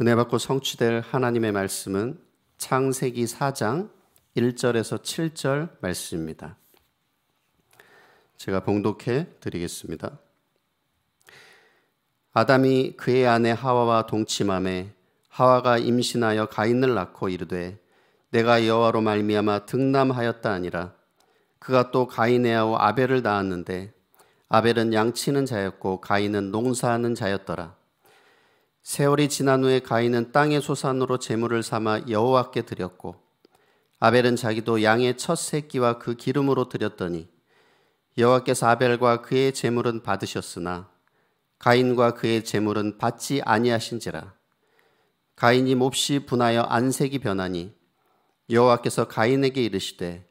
은혜 받고 성취될 하나님의 말씀은 창세기 4장 1절에서 7절 말씀입니다. 제가 봉독해 드리겠습니다. 아담이 그의 아내 하와와 동침함에 하와가 임신하여 가인을 낳고 이르되 내가 여호와로 말미암아 등남하였다 아니라 그가 또 가인의 아우 아벨을 낳았는데 아벨은 양치는 자였고 가인은 농사하는 자였더라 세월이 지난 후에 가인은 땅의 소산으로 재물을 삼아 여호와께 드렸고 아벨은 자기도 양의 첫 새끼와 그 기름으로 드렸더니 여호와께서 아벨과 그의 재물은 받으셨으나 가인과 그의 재물은 받지 아니하신지라 가인이 몹시 분하여 안색이 변하니 여호와께서 가인에게 이르시되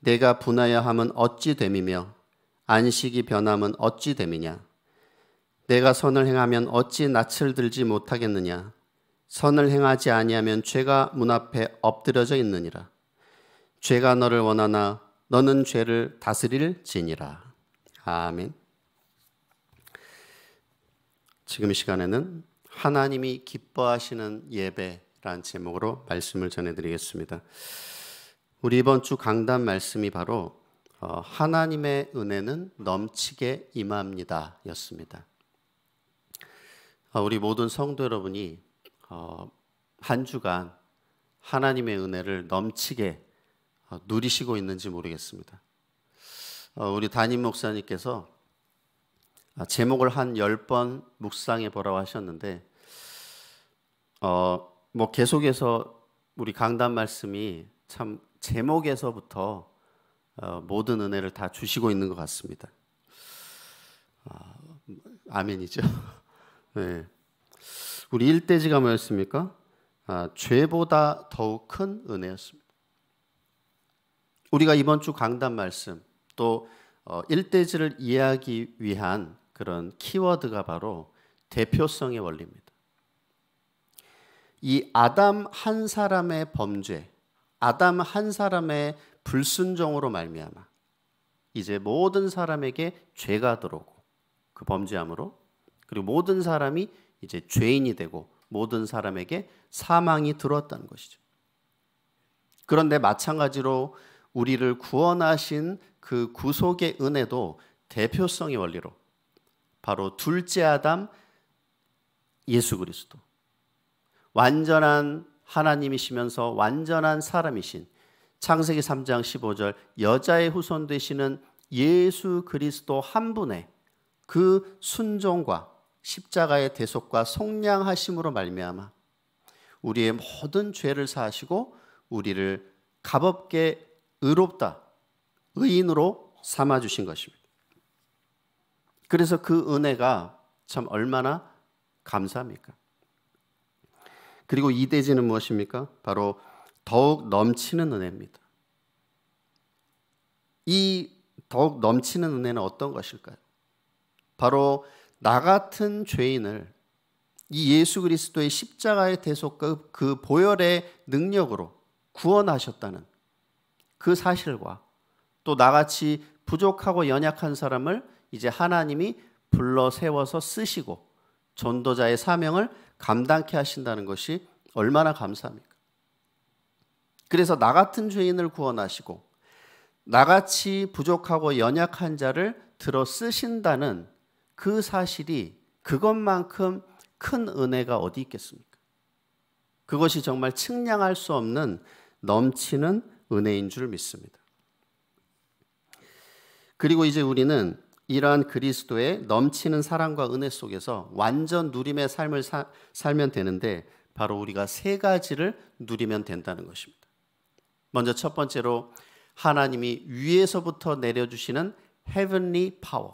내가 분하여 함은 어찌 됨이며 안식이 변함은 어찌 됨이냐 내가 선을 행하면 어찌 낯을 들지 못하겠느냐 선을 행하지 아니하면 죄가 문 앞에 엎드려져 있느니라 죄가 너를 원하나 너는 죄를 다스릴지니라 아멘 지금 시간에는 하나님이 기뻐하시는 예배라는 제목으로 말씀을 전해드리겠습니다. 우리 이번 주 강단 말씀이 바로 어, 하나님의 은혜는 넘치게 임합니다였습니다. 아, 우리 모든 성도 여러분이 어, 한 주간 하나님의 은혜를 넘치게 어, 누리시고 있는지 모르겠습니다. 어, 우리 담임 목사님께서 아, 제목을 한1번 묵상해 보라고 하셨는데 어, 뭐 계속해서 우리 강단 말씀이 참 제목에서부터 모든 은혜를 다 주시고 있는 것 같습니다. 아, 아멘이죠. 네. 우리 일대지가 뭐였습니까? 아, 죄보다 더욱 큰 은혜였습니다. 우리가 이번 주 강단 말씀 또 어, 일대지를 이해하기 위한 그런 키워드가 바로 대표성의 원리입니다. 이 아담 한 사람의 범죄, 아담 한 사람의 불순종으로 말미암아 이제 모든 사람에게 죄가 들어오고 그 범죄함으로 그리고 모든 사람이 이제 죄인이 되고 모든 사람에게 사망이 들었다는 것이죠. 그런데 마찬가지로 우리를 구원하신 그 구속의 은혜도 대표성의 원리로 바로 둘째 아담 예수 그리스도 완전한 하나님이시면서 완전한 사람이신 창세기 3장 15절 여자의 후손 되시는 예수 그리스도 한 분의 그 순종과 십자가의 대속과 속량하심으로 말미암아 우리의 모든 죄를 사하시고 우리를 값없게 의롭다 의인으로 삼아 주신 것입니다. 그래서 그 은혜가 참 얼마나 감사합니까? 그리고 이 대지는 무엇입니까? 바로 더욱 넘치는 은혜입니다. 이 더욱 넘치는 은혜는 어떤 것일까요? 바로 나 같은 죄인을 이 예수 그리스도의 십자가의 대속과 그 보혈의 능력으로 구원하셨다는 그 사실과 또 나같이 부족하고 연약한 사람을 이제 하나님이 불러 세워서 쓰시고 전도자의 사명을 감당케 하신다는 것이 얼마나 감사합니까? 그래서 나 같은 죄인을 구원하시고 나같이 부족하고 연약한 자를 들어 쓰신다는 그 사실이 그것만큼 큰 은혜가 어디 있겠습니까? 그것이 정말 측량할 수 없는 넘치는 은혜인 줄 믿습니다. 그리고 이제 우리는 이러한 그리스도의 넘치는 사랑과 은혜 속에서 완전 누림의 삶을 사, 살면 되는데 바로 우리가 세 가지를 누리면 된다는 것입니다. 먼저 첫 번째로 하나님이 위에서부터 내려주시는 heavenly power.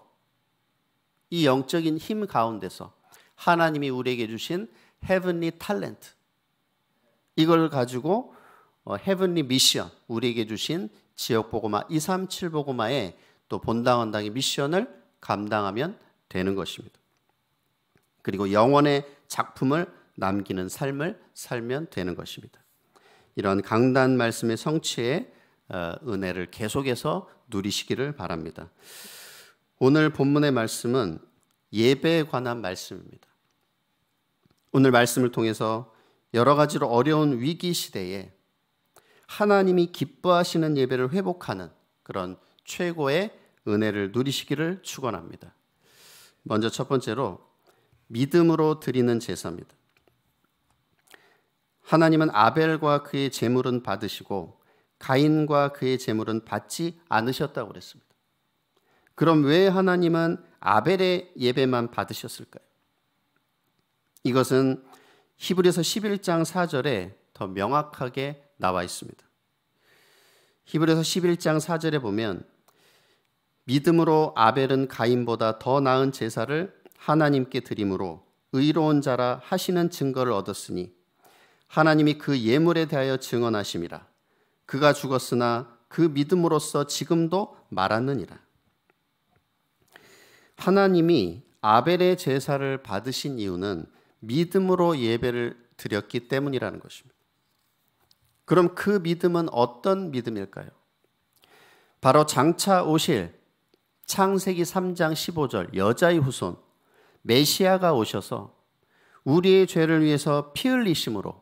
이 영적인 힘 가운데서 하나님이 우리에게 주신 헤븐리 탤런트 이걸 가지고 헤븐리 어, 미션 우리에게 주신 지역 보고마 237 보고마에 또 본당 원당의 미션을 감당하면 되는 것입니다. 그리고 영원의 작품을 남기는 삶을 살면 되는 것입니다. 이런 강단 말씀의 성취에 어, 은혜를 계속해서 누리시기를 바랍니다. 오늘 본문의 말씀은 예배에 관한 말씀입니다. 오늘 말씀을 통해서 여러 가지로 어려운 위기 시대에 하나님이 기뻐하시는 예배를 회복하는 그런 최고의 은혜를 누리시기를 축원합니다. 먼저 첫 번째로 믿음으로 드리는 제사입니다. 하나님은 아벨과 그의 제물은 받으시고 가인과 그의 제물은 받지 않으셨다고 그랬습니다. 그럼 왜 하나님은 아벨의 예배만 받으셨을까요? 이것은 히브리서 11장 4절에 더 명확하게 나와 있습니다. 히브리서 11장 4절에 보면 믿음으로 아벨은 가인보다 더 나은 제사를 하나님께 드림으로 의로운 자라 하시는 증거를 얻었으니 하나님이 그 예물에 대하여 증언하심이라 그가 죽었으나 그 믿음으로써 지금도 말하느니라 하나님이 아벨의 제사를 받으신 이유는 믿음으로 예배를 드렸기 때문이라는 것입니다. 그럼 그 믿음은 어떤 믿음일까요? 바로 장차 오실 창세기 3장 15절 여자의 후손 메시아가 오셔서 우리의 죄를 위해서 피 흘리심으로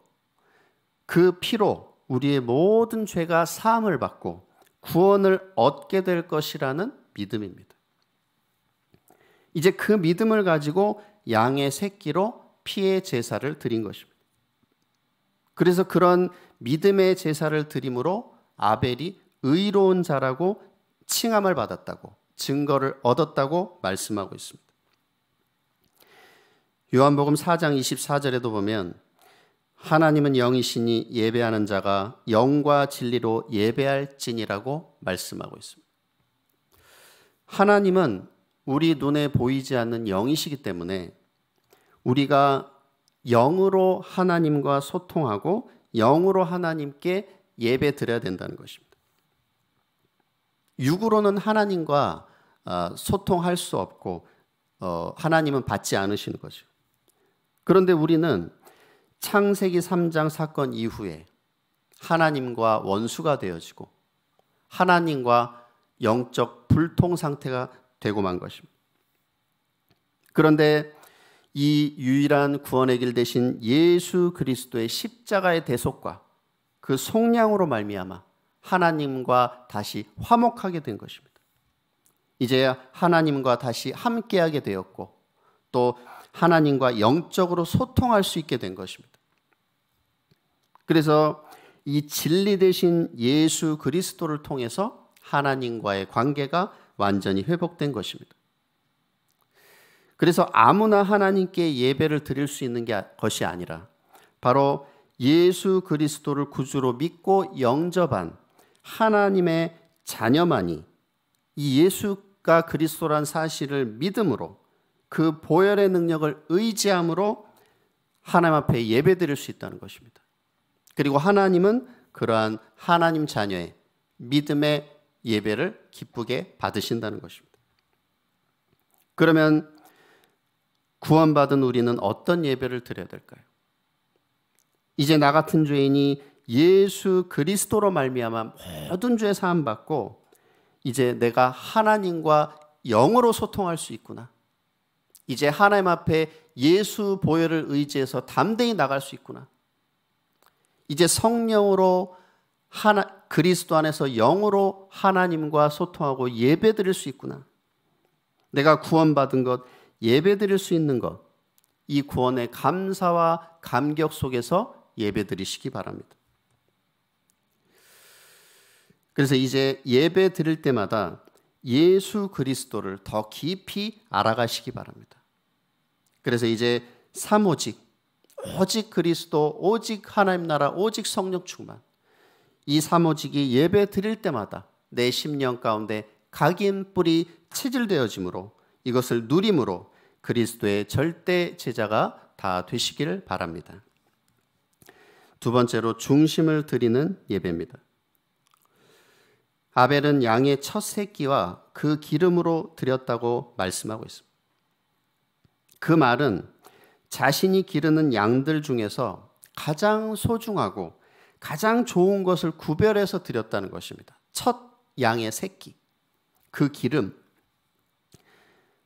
그 피로 우리의 모든 죄가 사함을 받고 구원을 얻게 될 것이라는 믿음입니다. 이제 그 믿음을 가지고 양의 새끼로 피의 제사를 드린 것입니다. 그래서 그런 믿음의 제사를 드림으로 아벨이 의로운 자라고 칭함을 받았다고 증거를 얻었다고 말씀하고 있습니다. 요한복음 4장 24절에도 보면 하나님은 영이시니 예배하는 자가 영과 진리로 예배할진이라고 말씀하고 있습니다. 하나님은 우리 눈에 보이지 않는 영이시기 때문에 우리가 영으로 하나님과 소통하고 영으로 하나님께 예배 드려야 된다는 것입니다. 육으로는 하나님과 어, 소통할 수 없고 어, 하나님은 받지 않으시는 거죠. 그런데 우리는 창세기 3장 사건 이후에 하나님과 원수가 되어지고 하나님과 영적 불통 상태가 되고 만 것입니다. 그런데 이 유일한 구원의 길 대신 예수 그리스도의 십자가의 대속과 그 속량으로 말미암아 하나님과 다시 화목하게 된 것입니다. 이제 하나님과 다시 함께하게 되었고 또 하나님과 영적으로 소통할 수 있게 된 것입니다. 그래서 이 진리 대신 예수 그리스도를 통해서 하나님과의 관계가 완전히 회복된 것입니다. 그래서 아무나 하나님께 예배를 드릴 수 있는 것이 아니라 바로 예수 그리스도를 구주로 믿고 영접한 하나님의 자녀만이 이 예수가 그리스도란 사실을 믿음으로 그 보혈의 능력을 의지함으로 하나님 앞에 예배 드릴 수 있다는 것입니다. 그리고 하나님은 그러한 하나님 자녀의 믿음의 예배를 기쁘게 받으신다는 것입니다. 그러면 구원받은 우리는 어떤 예배를 드려야 될까요? 이제 나 같은 죄인이 예수 그리스도로 말미암아 모든 죄 사함 받고 이제 내가 하나님과 영으로 소통할 수 있구나. 이제 하나님 앞에 예수 보혈을 의지해서 담대히 나갈 수 있구나. 이제 성령으로 하나 그리스도 안에서 영으로 하나님과 소통하고 예배 드릴 수 있구나. 내가 구원받은 것, 예배 드릴 수 있는 것, 이 구원의 감사와 감격 속에서 예배 드리시기 바랍니다. 그래서 이제 예배 드릴 때마다 예수 그리스도를 더 깊이 알아가시기 바랍니다. 그래서 이제 사모직, 오직 그리스도, 오직 하나님 나라, 오직 성령 충만. 이 사모직이 예배 드릴 때마다 내 심령 가운데 각인 뿌리 체질되어지므로 이것을 누림으로 그리스도의 절대 제자가 다되시기를 바랍니다. 두 번째로 중심을 드리는 예배입니다. 아벨은 양의 첫 새끼와 그 기름으로 드렸다고 말씀하고 있습니다. 그 말은 자신이 기르는 양들 중에서 가장 소중하고 가장 좋은 것을 구별해서 드렸다는 것입니다. 첫 양의 새끼, 그 기름.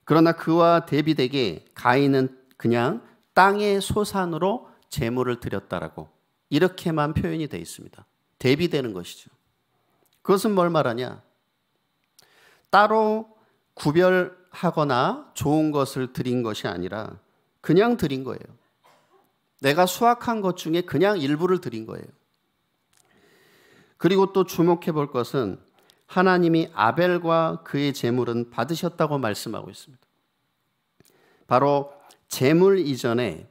그러나 그와 대비되게 가인은 그냥 땅의 소산으로 재물을 드렸다라고 이렇게만 표현이 되어 있습니다. 대비되는 것이죠. 그것은 뭘 말하냐? 따로 구별하거나 좋은 것을 드린 것이 아니라 그냥 드린 거예요. 내가 수확한 것 중에 그냥 일부를 드린 거예요. 그리고 또 주목해 볼 것은 하나님이 아벨과 그의 재물은 받으셨다고 말씀하고 있습니다. 바로 재물 이전에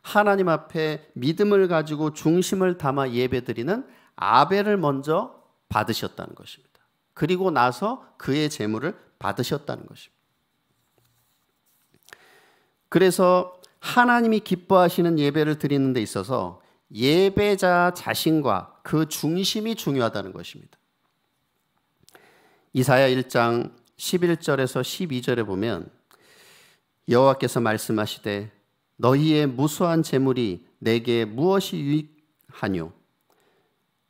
하나님 앞에 믿음을 가지고 중심을 담아 예배드리는 아벨을 먼저 받으셨다는 것입니다. 그리고 나서 그의 재물을 받으셨다는 것입니다. 그래서 하나님이 기뻐하시는 예배를 드리는 데 있어서 예배자 자신과 그 중심이 중요하다는 것입니다. 이사야 1장 11절에서 12절에 보면 여호와께서 말씀하시되 너희의 무수한 재물이 내게 무엇이 유익하뇨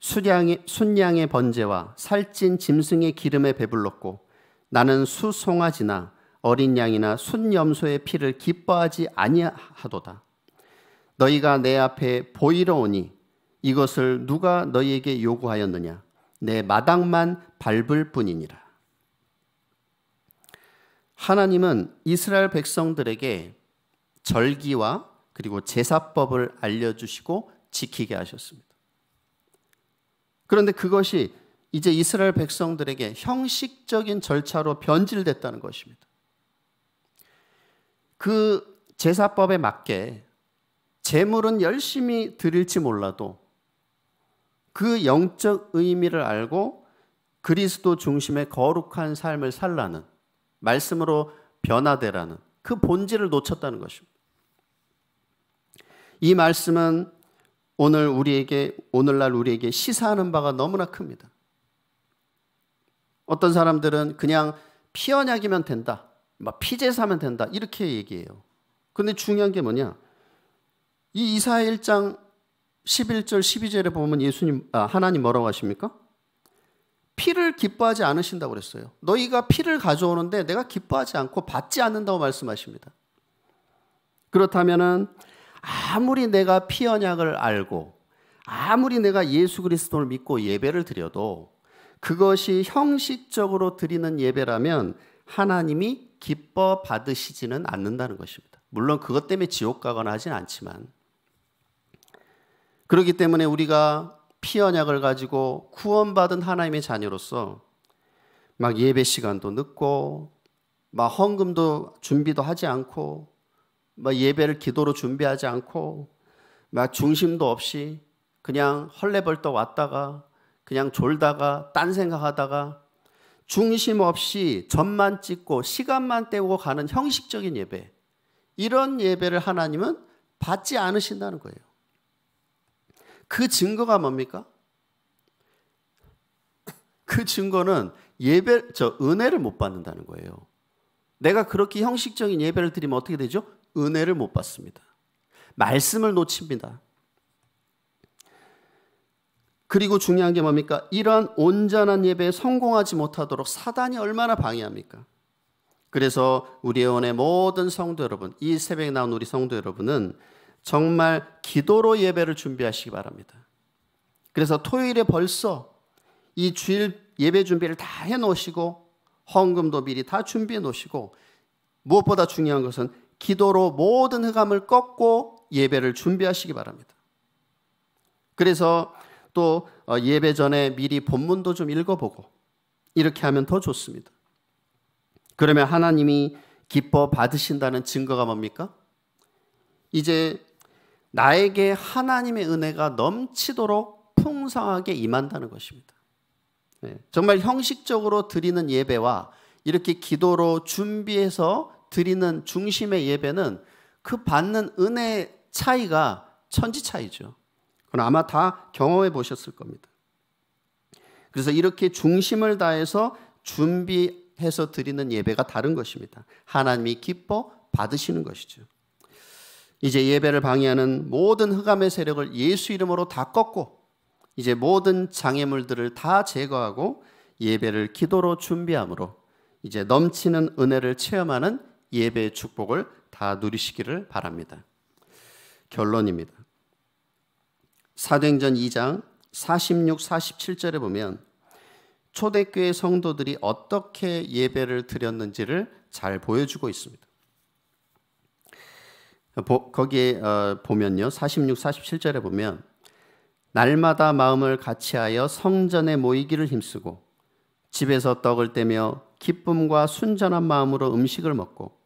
순양의, 순양의 번제와 살찐 짐승의 기름에 배불렀고 나는 수송아지나 어린 양이나 순염소의 피를 기뻐하지 아니하도다 너희가 내 앞에 보이러 오니 이것을 누가 너희에게 요구하였느냐? 내 마당만 밟을 뿐이니라. 하나님은 이스라엘 백성들에게 절기와 그리고 제사법을 알려주시고 지키게 하셨습니다. 그런데 그것이 이제 이스라엘 백성들에게 형식적인 절차로 변질됐다는 것입니다. 그 제사법에 맞게 재물은 열심히 드릴지 몰라도 그 영적 의미를 알고 그리스도 중심의 거룩한 삶을 살라는 말씀으로 변화되라는 그 본질을 놓쳤다는 것입니다. 이 말씀은 오늘 우리에게 오늘날 우리에게 시사하는 바가 너무나 큽니다. 어떤 사람들은 그냥 피언약이면 된다. 막 피제 사면 된다. 이렇게 얘기해요. 근데 중요한 게 뭐냐? 이 이사 1장 11절 12절에 보면 예수님 아, 하나님 뭐라고 하십니까? 피를 기뻐하지 않으신다고 그랬어요. 너희가 피를 가져오는데 내가 기뻐하지 않고 받지 않는다고 말씀하십니다. 그렇다면은 아무리 내가 피 언약을 알고 아무리 내가 예수 그리스도를 믿고 예배를 드려도 그것이 형식적으로 드리는 예배라면 하나님이 기뻐 받으시지는 않는다는 것입니다. 물론 그것 때문에 지옥 가거나 하진 않지만 그렇기 때문에 우리가 피 언약을 가지고 구원받은 하나님의 자녀로서 막 예배 시간도 늦고 막 헌금도 준비도 하지 않고 막 예배를 기도로 준비하지 않고 막 중심도 없이 그냥 헐레벌떡 왔다가 그냥 졸다가 딴 생각하다가 중심 없이 점만 찍고 시간만 때우고 가는 형식적인 예배 이런 예배를 하나님은 받지 않으신다는 거예요. 그 증거가 뭡니까? 그 증거는 예배 저 은혜를 못 받는다는 거예요. 내가 그렇게 형식적인 예배를 드리면 어떻게 되죠? 은혜를 못 받습니다. 말씀을 놓칩니다. 그리고 중요한 게 뭡니까? 이러 온전한 예배에 성공하지 못하도록 사단이 얼마나 방해합니까? 그래서 우리 회원의 모든 성도 여러분, 이 새벽에 나온 우리 성도 여러분은 정말 기도로 예배를 준비하시기 바랍니다. 그래서 토요일에 벌써 이 주일 예배 준비를 다 해 놓으시고 헌금도 미리 다 준비해 놓으시고 무엇보다 중요한 것은 기도로 모든 흑암을 꺾고 예배를 준비하시기 바랍니다. 그래서 또 어, 예배 전에 미리 본문도 좀 읽어보고 이렇게 하면 더 좋습니다. 그러면 하나님이 기뻐 받으신다는 증거가 뭡니까? 이제 나에게 하나님의 은혜가 넘치도록 풍성하게 임한다는 것입니다. 예, 정말 형식적으로 드리는 예배와 이렇게 기도로 준비해서 드리는 중심의 예배는 그 받는 은혜의 차이가 천지 차이죠. 그건 아마 다 경험해 보셨을 겁니다. 그래서 이렇게 중심을 다해서 준비해서 드리는 예배가 다른 것입니다. 하나님이 기뻐 받으시는 것이죠. 이제 예배를 방해하는 모든 흑암의 세력을 예수 이름으로 다 꺾고 이제 모든 장애물들을 다 제거하고 예배를 기도로 준비함으로 이제 넘치는 은혜를 체험하는 예배의 축복을 다 누리시기를 바랍니다. 결론입니다. 사도행전 2장 46, 47절에 보면 초대교회 성도들이 어떻게 예배를 드렸는지를 잘 보여주고 있습니다. 거기에 어, 보면요. 46, 47절에 보면 날마다 마음을 같이하여 성전에 모이기를 힘쓰고 집에서 떡을 떼며 기쁨과 순전한 마음으로 음식을 먹고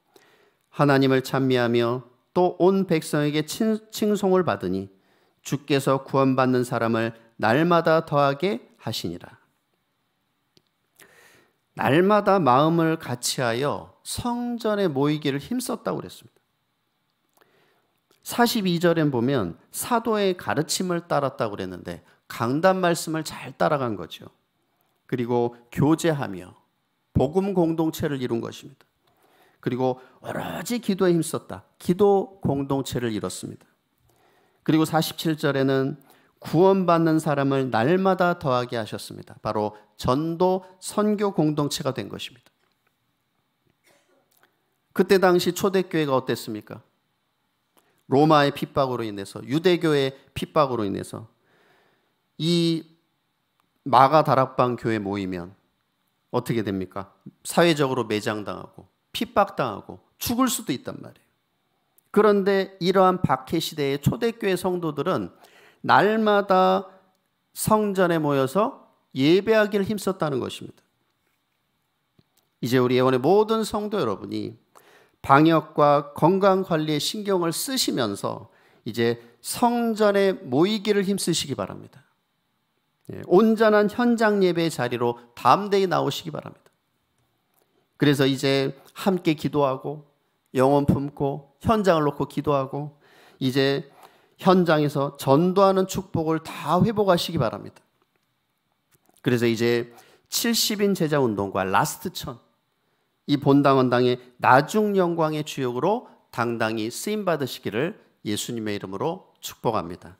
하나님을 찬미하며 또 온 백성에게 친, 칭송을 받으니 주께서 구원받는 사람을 날마다 더하게 하시니라. 날마다 마음을 같이하여 성전에 모이기를 힘썼다고 그랬습니다. 4 2절에 보면 사도의 가르침을 따랐다고 그랬는데 강단 말씀을 잘 따라간 거죠. 그리고 교제하며 복음 공동체를 이룬 것입니다. 그리고 오로지 기도에 힘썼다. 기도 공동체를 이뤘습니다. 그리고 47절에는 구원받는 사람을 날마다 더하게 하셨습니다. 바로 전도 선교 공동체가 된 것입니다. 그때 당시 초대교회가 어땠습니까? 로마의 핍박으로 인해서 유대교의 핍박으로 인해서 이 마가 다락방 교회 모이면 어떻게 됩니까? 사회적으로 매장당하고 핍박당하고 죽을 수도 있단 말이에요. 그런데 이러한 박해 시대의 초대교회 성도들은 날마다 성전에 모여서 예배하기를 힘썼다는 것입니다. 이제 우리 예원의 모든 성도 여러분이 방역과 건강 관리에 신경을 쓰시면서 이제 성전에 모이기를 힘쓰시기 바랍니다. 예, 온전한 현장 예배의 자리로 담대히 나오시기 바랍니다. 그래서 이제 함께 기도하고 영혼 품고 현장을 놓고 기도하고 이제 현장에서 전도하는 축복을 다 회복하시기 바랍니다. 그래서 이제 70인 제자 운동과 라스트 천이 본당원당의 나중 영광의 주역으로 당당히 쓰임 받으시기를 예수님의 이름으로 축복합니다.